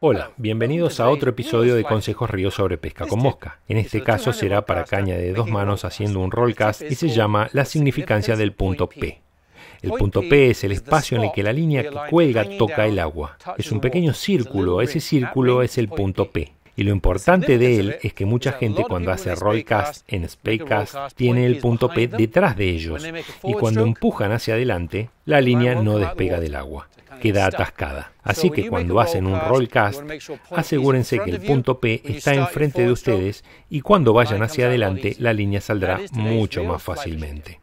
Hola, bienvenidos a otro episodio de Consejos Ríos sobre pesca con este mosca. En este caso será para caña de dos manos haciendo un rollcast y se llama La significancia del punto P. El punto P es el espacio en el que la línea que cuelga toca el agua. Es un pequeño círculo, ese círculo es el punto P. Y lo importante de él es que mucha gente cuando hace roll cast en cast tiene el punto P detrás de ellos y cuando empujan hacia adelante, la línea no despega del agua, queda atascada. Así que cuando hacen un roll cast asegúrense que el punto P está enfrente de ustedes y cuando vayan hacia adelante la línea saldrá mucho más fácilmente.